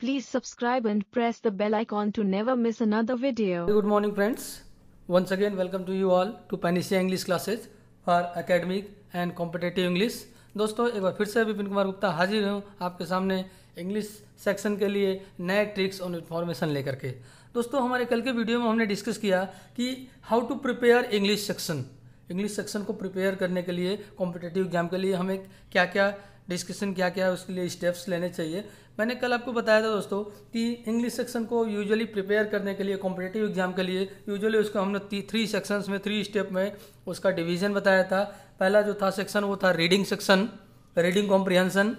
Please subscribe and press the bell icon to never miss another video. Good morning friends. Once again welcome to you all to Panacea English classes for academic and competitive English. दोस्तों एक बार फिर से विपिन कुमार गुप्ता हाजिर हूँ आपके सामने English section के लिए नए ट्रिक्स और इन्फॉर्मेशन लेकर के दोस्तों हमारे कल के वीडियो में हमने डिस्कस किया कि how to prepare English section English section को प्रिपेयर करने के लिए कॉम्पिटेटिव एग्जाम के लिए हमें क्या क्या डिस्कशन क्या क्या है उसके लिए स्टेप्स लेने चाहिए मैंने कल आपको बताया था दोस्तों कि इंग्लिश सेक्शन को यूजुअली प्रिपेयर करने के लिए कॉम्पिटेटिव एग्जाम के लिए यूजुअली उसको हमने थ्री सेक्शंस में थ्री स्टेप में उसका डिवीजन बताया था पहला जो था सेक्शन वो था reading section reading comprehension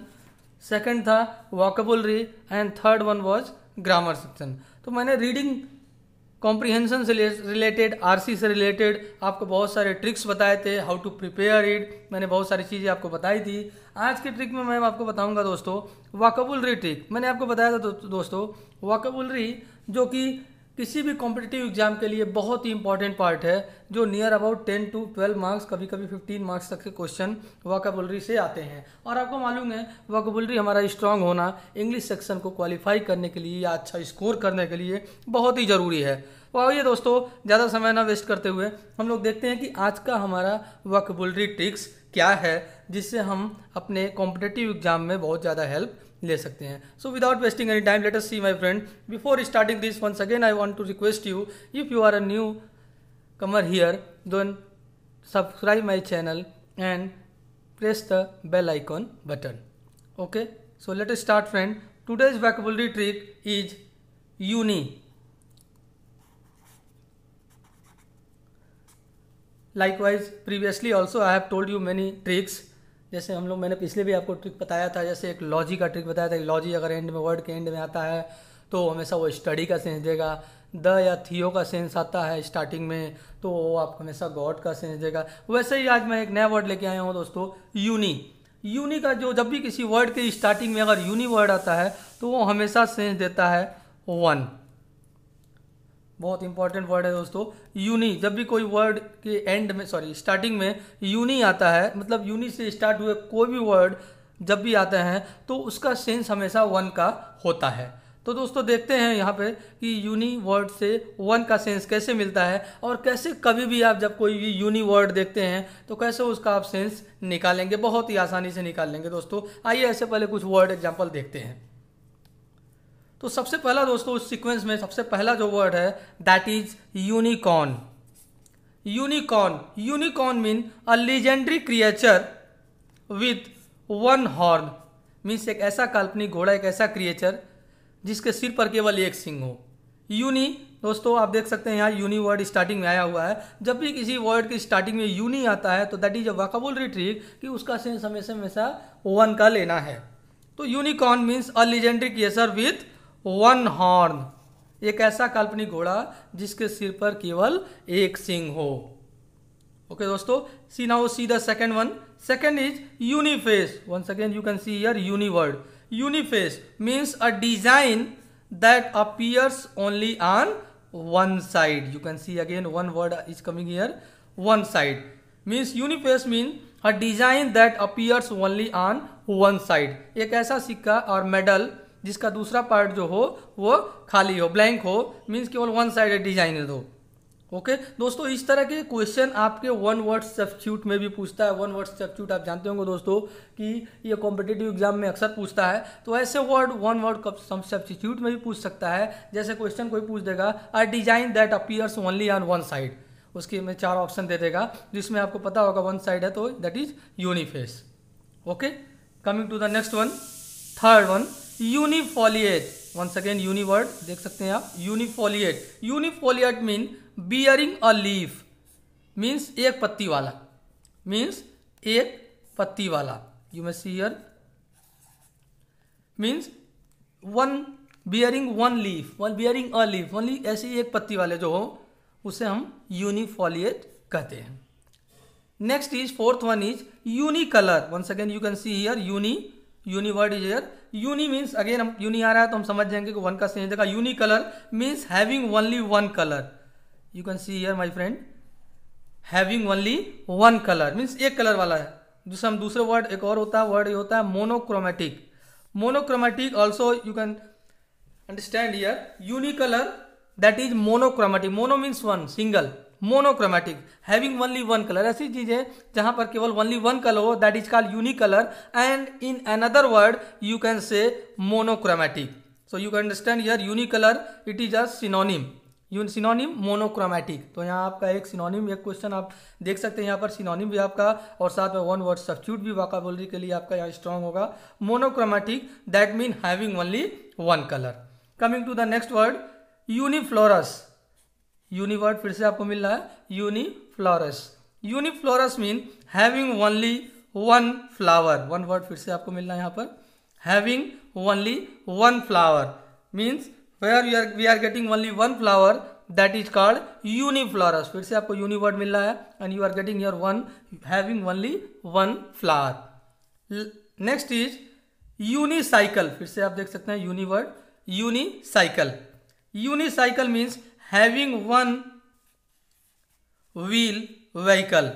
second था vocabulary and third one was grammar section तो मैंने रीडिंग कॉम्प्रिहेंशन से रिलेटेड आरसी से रिलेटेड आपको बहुत सारे ट्रिक्स बताए थे हाउ टू प्रिपेयर इट मैंने बहुत सारी चीज़ें आपको बताई थी आज के ट्रिक में मैं आपको बताऊंगा दोस्तों वाकबुलरी ट्रिक मैंने आपको बताया था दो, दोस्तों वाकबुलरी जो कि किसी भी कॉम्पिटेटिव एग्जाम के लिए बहुत ही इंपॉर्टेंट पार्ट है जो near about ten to twelve marks कभी कभी फिफ्टीन मार्क्स तक के क्वेश्चन वाकाबुलरी से आते हैं और आपको मालूम है वाकाबुलरी हमारा स्ट्रांग होना इंग्लिश सेक्शन को क्वालिफाई करने के लिए या अच्छा स्कोर करने के लिए बहुत ही ज़रूरी है और तो ये दोस्तों ज़्यादा समय ना वेस्ट करते हुए हम लोग देखते हैं कि आज का हमारा वाकबुलरी ट्रिक्स क्या है जिससे हम अपने कॉम्पिटेटिव एग्जाम में बहुत ज़्यादा हेल्प ले सकते हैं so without wasting any time let us see my friend before starting this once again I want to request you if you are a newcomer here then subscribe my channel and press the bell icon button okay so let start friend today's vocabulary trick is uni likewise previously also I have told you many tricks जैसे हम लोग मैंने पिछले भी आपको trick बताया था जैसे एक लॉजी का ट्रिक बताया था लॉजी अगर एंड में वर्ड के एंड में आता है तो हमेशा वो स्टडी का सेंस देगा द या थियो का सेंस आता है स्टार्टिंग में तो वो आपको हमेशा गॉड का सेंस देगा वैसे ही आज मैं एक नया वर्ड लेके आया हूँ दोस्तों यूनी यूनी का जो जब भी किसी वर्ड के स्टार्टिंग में अगर यूनी वर्ड आता है तो वो हमेशा सेंस देता है वन बहुत इंपॉर्टेंट वर्ड है दोस्तों यूनी जब भी कोई वर्ड के एंड में सॉरी स्टार्टिंग में यूनी आता है मतलब यूनी से स्टार्ट हुए कोई भी वर्ड जब भी आते हैं तो उसका सेंस हमेशा वन का होता है तो दोस्तों देखते हैं यहाँ पे कि यूनी वर्ड से वन का सेंस कैसे मिलता है और कैसे कभी भी आप जब कोई भी यूनी वर्ड देखते हैं तो कैसे उसका आप सेंस निकालेंगे बहुत ही आसानी से निकाल लेंगे दोस्तों आइए ऐसे पहले कुछ वर्ड एग्जाम्पल देखते हैं तो सबसे पहला दोस्तों उस सीक्वेंस में सबसे पहला जो वर्ड है that is unicorn unicorn unicorn mean a legendary creature with one horn means एक ऐसा काल्पनिक घोड़ा एक ऐसा क्रिएचर जिसके सिर पर केवल एक सिंग हो यूनी दोस्तों आप देख सकते हैं यहाँ यूनी वर्ड स्टार्टिंग में आया हुआ है जब भी किसी वर्ड की स्टार्टिंग में यूनी आता है तो that is a vocabulary trick कि उसका सेंस हमेशा हमेशा वन का लेना है तो unicorn means a legendary creature with one horn एक ऐसा काल्पनिक घोड़ा जिसके सिर पर केवल एक सिंग हो ओके दोस्तों see now see the second one second is uniface one second you can see here uni word uniface means a design that appears only on one side you can see again one word is coming here one side means uniface mean a design that appears only on one side एक ऐसा सिक्का और medal जिसका दूसरा part जो हो वो खाली हो ब्लैंक हो मीन्स केवल वन साइड डिजाइनर हो ओके okay? दोस्तों इस तरह के क्वेश्चन आपके वन वर्ड सब्सिट्यूट में भी पूछता है वन वर्ड सब्सिट्यूट आप जानते होंगे दोस्तों कि ये कॉम्पिटेटिव एग्जाम में अक्सर पूछता है तो ऐसे वर्ड वन वर्ड सब्सिट्यूट में भी पूछ सकता है जैसे क्वेश्चन कोई पूछ देगा a design that appears only on one side उसके में चार ऑप्शन दे देगा जिसमें आपको पता होगा वन साइड है तो that is uniface okay coming to the next one third one unifoliate one second uni word देख सकते हैं आप unifoliate unifoliate mean bearing a leaf means एक पत्ती वाला मीन्स एक पत्ती वाला you may see here means one bearing one leaf one bearing a leaf only ऐसी एक पत्ती वाले जो हो उसे हम यूनिफोलिएट कहते हैं next is fourth one is unicolour one second you can see here uni uni word is here uni means again हम यूनी आ रहा है तो हम समझ जाएंगे कि वन का सेंस देखा unicolour means having only one colour you can see here my friend having only one colour means एक कलर वाला है दूसरा हम दूसरे वर्ड एक और होता है वर्ड ये होता है monochromatic monochromatic also you can understand here unicolour that is monochromatic mono means one single monochromatic having only one colour ऐसी चीजें जहां पर केवल ओनली वन कलर हो that is called unique colour and in another word you can say monochromatic so you can understand here unique colour it is a synonym uni synonym monochromatic तो यहाँ आपका एक सिनोनिम एक question आप देख सकते हैं यहाँ पर सिनोनिम भी आपका और साथ में वन वर्ड सब्स्यूट भी वाकाबोलरी के लिए आपका यहाँ स्ट्रांग होगा monochromatic that mean having only one colour coming to the next word uniflorous uni word फिर से आपको मिल रहा है uniflorous uniflorous mean having only one flower one word फिर से आपको मिल रहा है यहाँ पर having only one flower means where you are we are getting only one flower that is called uniflorous फिर से आपको यूनिवर्ड वर्ड मिल रहा है and you are getting your one having only one flower next is unicycle फिर से आप देख सकते हैं uni word unicycle unicycle means having one wheel vehicle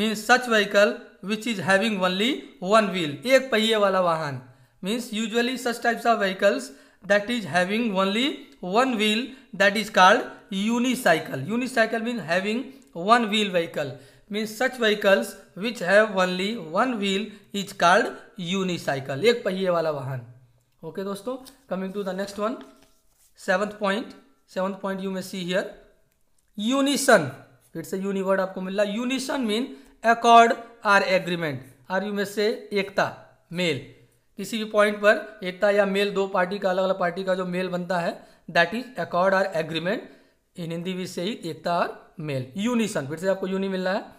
means such vehicle which is having only one wheel एक पहिए वाला वाहन means usually such types of vehicles that is having only one wheel that is called unicycle unicycle means having one wheel vehicle means such vehicles which have only one wheel is called unicycle एक पहिए वाला वाहन okay okay, दोस्तों coming to the next one seventh point seventh point you may see here unison फिर से uni word आपको मिल रहा unison mean accord or agreement or you may say Ekta mail किसी भी पॉइंट पर एकता या मेल दो पार्टी का अलग अलग पार्टी का जो मेल बनता है that is accord or agreement in Hindi भी से ही एकता और मेल यूनिसन फिर से आपको यूनि मिल रहा है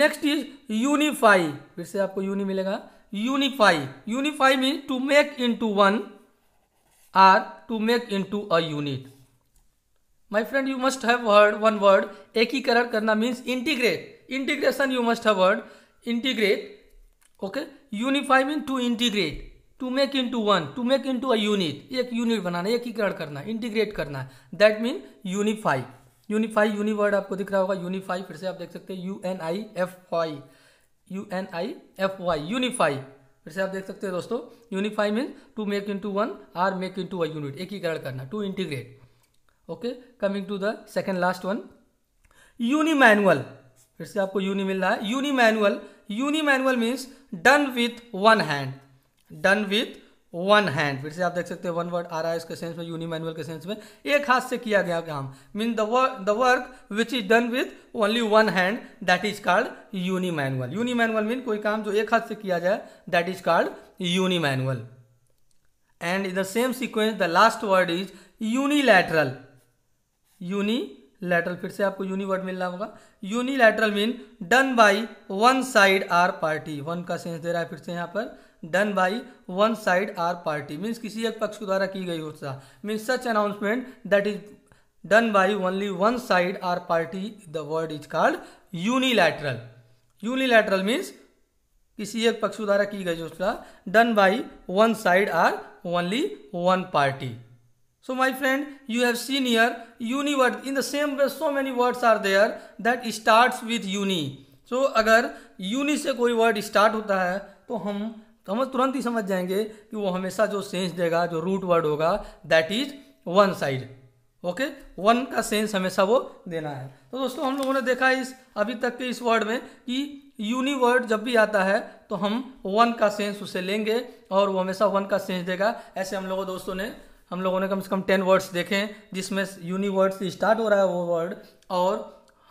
नेक्स्ट इज यूनिफाई फिर से आपको यूनि मिलेगा unify unify mean to make into one or to make into a unit my friend you must have word one word एकीकरण करना means integrate integration you must have word integrate okay unify mean to integrate to make into one to make into a एक unit बनाना एकीकरण करना integrate करना that mean unify unify uni word आपको दिख रहा होगा यूनिफाई फिर से आप देख सकते हैं U N I F Y U N I F Y unify फिर से आप देख सकते हैं दोस्तों unify mean to make into one or make into at एकीकरण करना to integrate okay coming to the second last one unimanual फिर से आपको यूनी मिल रहा है unimanual unimanual means done with one hand done with one hand फिर से आप देख सकते हैं वन वर्ड आ रहा है इसके सेंस में यूनी मैनुअल के सेंस में एक हाथ से किया गया काम mean the the work which is done with only one hand that is called unimanual unimanual mean कोई काम जो एक हाथ से किया जाए that is called unimanual and in the same sequence the last word is unilateral unilateral फिर से आपको यूनी वर्ड मिलना होगा unilateral mean done by one side or party one का सेंस दे रहा है फिर से यहाँ पर done by one side or party means किसी एक पक्ष द्वारा की गई होता मीन्स such announcement that is done by only one side or party the word is called unilateral unilateral means किसी एक पक्ष द्वारा की गई घोषणा done by one side or only one party So my friend, you have seen here universe. In the same way, so many words are there that starts with uni. So अगर uni से कोई word start होता है तो हम तो हम तुरंत ही समझ जाएंगे कि वो हमेशा जो सेंस देगा जो रूट वर्ड होगा that is one side okay one का सेंस हमेशा वो देना है तो दोस्तों हम लोगों ने देखा है इस अभी तक के इस वर्ड में कि यूनी वर्ड जब भी आता है तो हम वन का सेंस उसे लेंगे और वो हमेशा वन का सेंस देगा ऐसे हम लोगों दोस्तों ने हम लोगों ने कम से कम टेन वर्ड्स देखे जिसमें यूनिवर्ड से स्टार्ट हो रहा है वो वर्ड और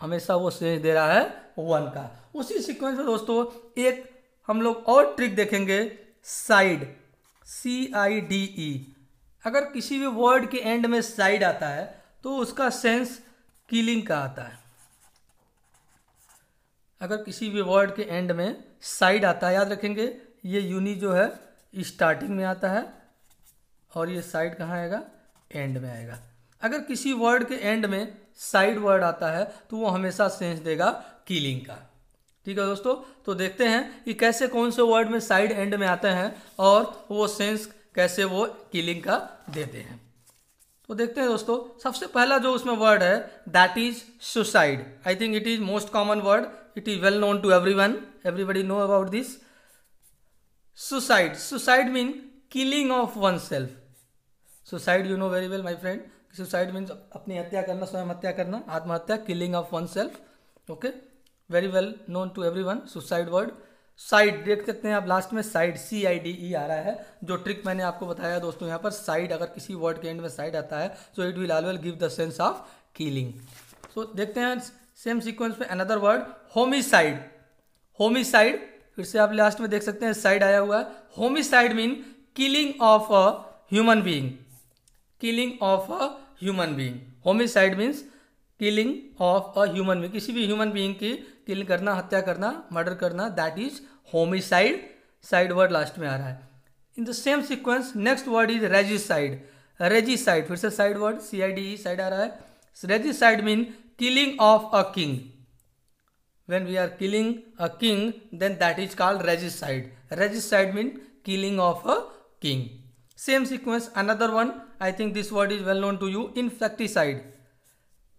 हमेशा वो सेंस दे रहा है वन का उसी सिक्वेंस में दोस्तों एक हम लोग और ट्रिक देखेंगे साइड सी आई डी ई अगर किसी भी वर्ड के एंड में साइड आता है तो उसका सेंस किलिंग का आता है अगर किसी भी वर्ड के एंड में साइड आता है याद रखेंगे ये यूनि जो है स्टार्टिंग में आता है और ये साइड कहाँ आएगा एंड में आएगा अगर किसी वर्ड के एंड में साइड वर्ड आता है तो वो हमेशा सेंस देगा किलिंग का ठीक है दोस्तों तो देखते हैं कि कैसे कौन से वर्ड में साइड एंड में आते हैं और वो सेंस कैसे वो किलिंग का देते हैं तो देखते हैं दोस्तों सबसे पहला जो उसमें वर्ड है that is suicide I think it is most common word it is well known to every one everybody know about this suicide suicide mean killing of oneself suicide you know very well my friend suicide means अपनी हत्या करना स्वयं हत्या करना आत्महत्या killing of oneself okay very well known to every one suicide word side देख सकते हैं आप लास्ट में साइड सी आई डी ई आ रहा है जो ट्रिक मैंने आपको बताया दोस्तों यहाँ पर साइड अगर किसी वर्ड के एंड में साइड आता है so it will always give the sense of killing so देखते हैं सेम सीक्वेंस में अनदर वर्ड होमिसाइड होमिसाइड फिर से आप लास्ट में देख सकते हैं साइड आया हुआ है homicide mean killing of a human being killing of a human being homicide means killing of a human being किसी भी ह्यूमन बीइंग की किलिंग करना हत्या करना मर्डर करना that is homicide side word last में आ रहा है in the same sequence next word is regicide regicide फिर से side word C I D side आ रहा है regicide mean killing of a king when we are killing a king then that is called regicide regicide mean killing of a king. Same sequence, another one. I think this word is well known to you. Insecticide.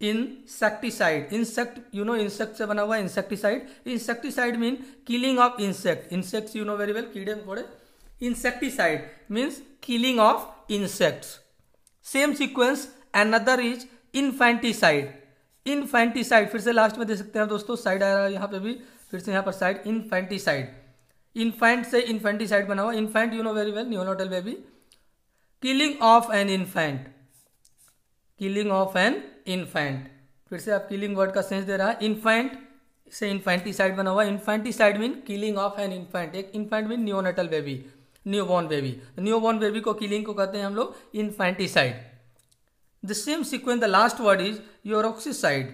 Insecticide insect you know insect से बना हुआ insecticide insecticide mean killing of insect insects you know very well कीड़े मकोड़े insecticide means killing of insects same sequence another is infanticide infanticide फिर से last में दे सकते हैं दोस्तों साइड आ रहा है यहाँ पे भी फिर से यहाँ पर साइड इन्फेंटिसाइड इन्फेंट से इन्फेंटिसाइड बना हुआ infant you know very well neonatal baby killing of an infant killing of an infant फिर से आप किलिंग वर्ड का सेंस दे रहा है इन्फेंट से इन्फेंटिसाइड बना हुआ infanticide mean killing of an infant एक infant mean neonatal baby new born baby new born baby को किलिंग को कहते हैं हम लोग infanticide the same sequence the last word is योरोक्सिसाइड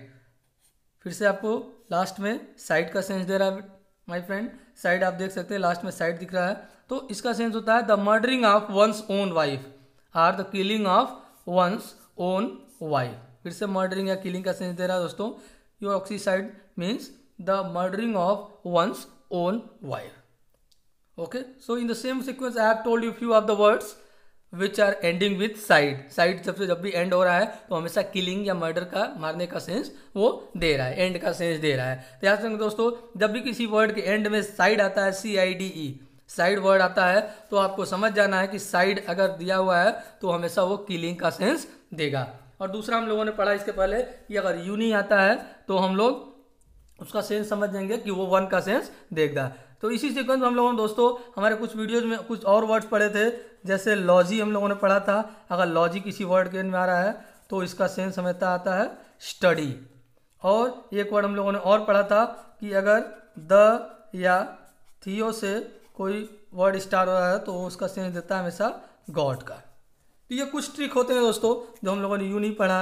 फिर से आपको लास्ट में साइड का सेंस दे रहा है माई फ्रेंड साइड आप देख सकते हैं लास्ट में साइड दिख रहा है तो इसका सेंस होता है the murdering of one's own wife or the killing of one's own wife फिर से मर्डरिंग या किलिंग का सेंस दे रहा है दोस्तों uxoricide means the murdering of one's own wife okay so in the same sequence I have told you few of the words which are ending with side side जब से जब भी and हो रहा है तो हमेशा किलिंग या मर्डर का मारने का सेंस वो दे रहा है एंड का सेंस दे रहा है तो याद रखेंगे दोस्तों जब भी किसी वर्ड के एंड में साइड आता है C I D E side word आता है तो आपको समझ जाना है कि साइड अगर दिया हुआ है तो हमेशा वो किलिंग का सेंस देगा और दूसरा हम लोगों ने पढ़ा इसके पहले कि अगर यूनी आता है तो हम लोग उसका सेंस समझ जाएंगे कि वो वन का सेंस देगा तो इसी सीक्वेंस में हम लोगों ने दोस्तों हमारे कुछ वीडियोज में कुछ और वर्ड्स पढ़े थे जैसे लॉजी हम लोगों ने पढ़ा था अगर लॉजी किसी वर्ड के में आ रहा है तो इसका सेंस हमेशा आता है स्टडी और एक वर्ड हम लोगों ने और पढ़ा था कि अगर द या थियो से कोई वर्ड स्टार्ट हो रहा है तो उसका सेंस देता है हमेशा गॉड का तो ये कुछ ट्रिक होते हैं दोस्तों जो हम लोगों ने यू नहीं पढ़ा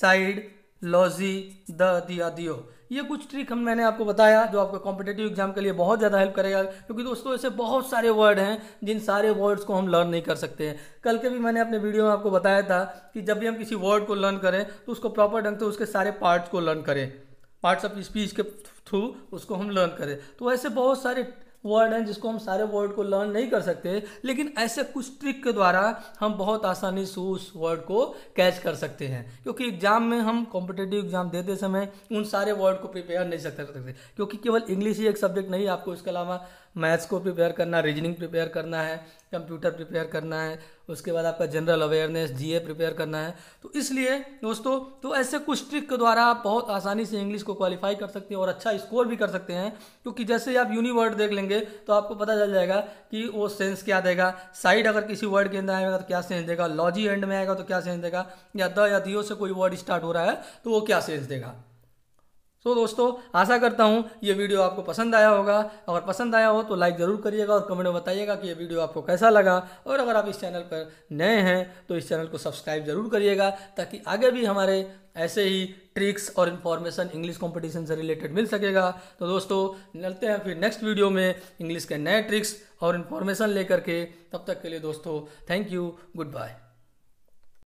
साइड लॉजी द दिया दियो ये कुछ ट्रिक हम मैंने आपको बताया जो आपका कॉम्पिटेटिव एग्जाम के लिए बहुत ज़्यादा हेल्प करेगा क्योंकि दोस्तों ऐसे बहुत सारे वर्ड हैं जिन सारे वर्ड्स को हम लर्न नहीं कर सकते हैं कल के भी मैंने अपने वीडियो में आपको बताया था कि जब भी हम किसी वर्ड को लर्न करें तो उसको प्रॉपर ढंग से उसके सारे पार्ट्स को लर्न करें पार्ट्स ऑफ स्पीच के थ्रू उसको हम लर्न करें तो ऐसे बहुत सारे वर्ड हैं जिसको हम सारे वर्ड को लर्न नहीं कर सकते लेकिन ऐसे कुछ ट्रिक के द्वारा हम बहुत आसानी से उस वर्ड को कैच कर सकते हैं क्योंकि एग्जाम में हम कॉम्पिटेटिव एग्जाम देते समय उन सारे वर्ड को प्रिपेयर नहीं सकते सकते क्योंकि केवल इंग्लिश ही एक सब्जेक्ट नहीं आपको इसके अलावा मैथ्स को प्रिपेयर करना रीजनिंग प्रिपेयर करना है कंप्यूटर प्रिपेयर करना है उसके बाद आपका जनरल अवेयरनेस जीए प्रिपेयर करना है तो इसलिए दोस्तों तो ऐसे कुछ ट्रिक के द्वारा आप बहुत आसानी से इंग्लिश को क्वालिफाई कर सकते हैं और अच्छा स्कोर भी कर सकते हैं क्योंकि तो जैसे आप यूनिवर्ड देख लेंगे तो आपको पता चल जाएगा कि वो सेंस क्या देगा साइड अगर किसी वर्ड के अंदर आएगा तो क्या सेंस देगा लॉजी एंड में आएगा तो क्या सेंस देगा या द या दियो से कोई वर्ड स्टार्ट हो रहा है तो वो क्या सेंस देगा सो दोस्तों आशा करता हूँ ये वीडियो आपको पसंद आया होगा अगर पसंद आया हो तो लाइक ज़रूर करिएगा और कमेंट में बताइएगा कि ये वीडियो आपको कैसा लगा और अगर आप इस चैनल पर नए हैं तो इस चैनल को सब्सक्राइब ज़रूर करिएगा ताकि आगे भी हमारे ऐसे ही ट्रिक्स और इन्फॉर्मेशन इंग्लिश कॉम्पिटिशन से रिलेटेड मिल सकेगा तो दोस्तों मिलते हैं फिर नेक्स्ट वीडियो में इंग्लिश के नए ट्रिक्स और इन्फॉर्मेशन लेकर के तब तक के लिए दोस्तों थैंक यू गुड बाय